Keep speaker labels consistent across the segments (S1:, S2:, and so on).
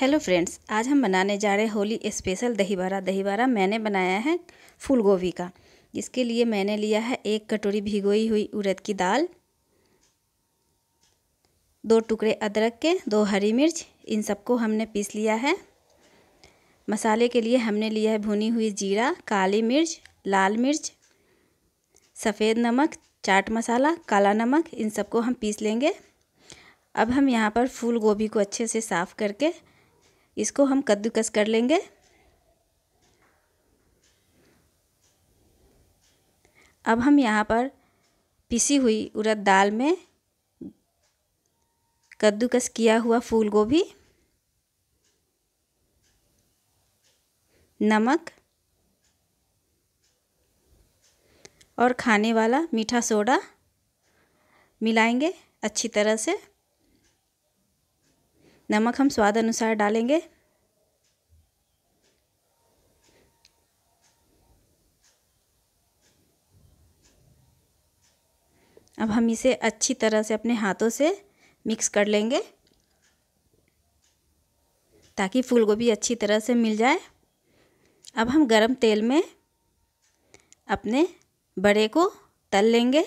S1: hello friends आज हम बनाने जा रहे होली स्पेशल दही बड़ा दही बड़ा मैंने बनाया है फूल गोभी का इसके लिए मैंने लिया है एक कटोरी भिगोई हुई उड़द की दाल दो टुकड़े अदरक के दो हरी मिर्च इन सबको हमने पीस लिया है मसाले के लिए हमने लिया है भुनी हुई जीरा काली मिर्च लाल मिर्च सफ़ेद नमक चाट मसाला काला नमक इन सबको हम पीस लेंगे अब हम यहाँ पर फूल गोभी को अच्छे से साफ़ करके इसको हम कद्दूकस कर लेंगे अब हम यहाँ पर पिसी हुई उड़द दाल में कद्दूकस किया हुआ फूल गोभी नमक और खाने वाला मीठा सोडा मिलाएंगे अच्छी तरह से नमक हम स्वाद अनुसार डालेंगे अब हम इसे अच्छी तरह से अपने हाथों से मिक्स कर लेंगे ताकि फूल गोभी अच्छी तरह से मिल जाए अब हम गरम तेल में अपने बड़े को तल लेंगे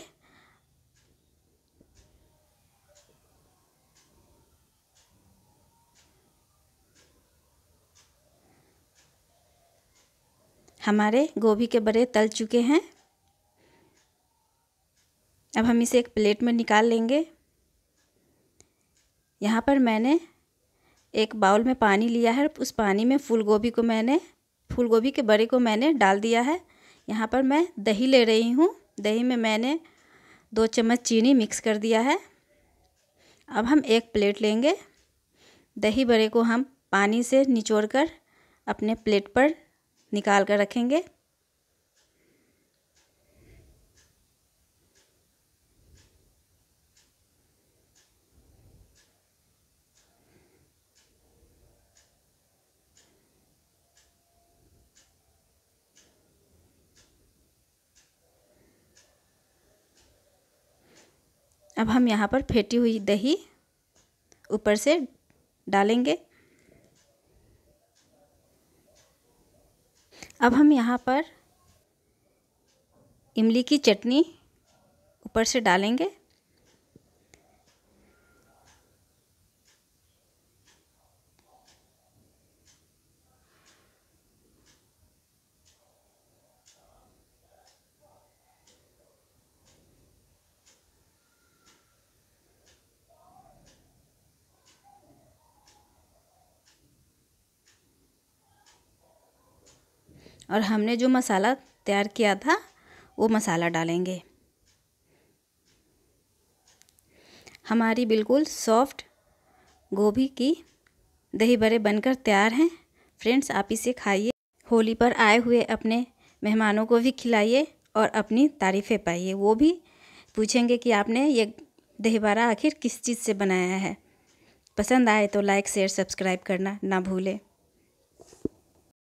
S1: हमारे गोभी के बड़े तल चुके हैं अब हम इसे एक प्लेट में निकाल लेंगे यहाँ पर मैंने एक बाउल में पानी लिया है उस पानी में फूल गोभी को मैंने फूल गोभी के बड़े को मैंने डाल दिया है यहाँ पर मैं दही ले रही हूँ दही में मैंने दो चम्मच चीनी मिक्स कर दिया है अब हम एक प्लेट लेंगे दही बड़े को हम पानी से निचोड़ कर अपने प्लेट पर निकाल कर रखेंगे अब हम यहाँ पर फेटी हुई दही ऊपर से डालेंगे अब हम यहाँ पर इमली की चटनी ऊपर से डालेंगे और हमने जो मसाला तैयार किया था वो मसाला डालेंगे हमारी बिल्कुल सॉफ्ट गोभी की दही बड़े बनकर तैयार हैं फ्रेंड्स आप इसे खाइए होली पर आए हुए अपने मेहमानों को भी खिलाइए और अपनी तारीफ़ें पाइए वो भी पूछेंगे कि आपने ये दही बड़ा आखिर किस चीज़ से बनाया है पसंद आए तो लाइक शेयर सब्सक्राइब करना ना भूलें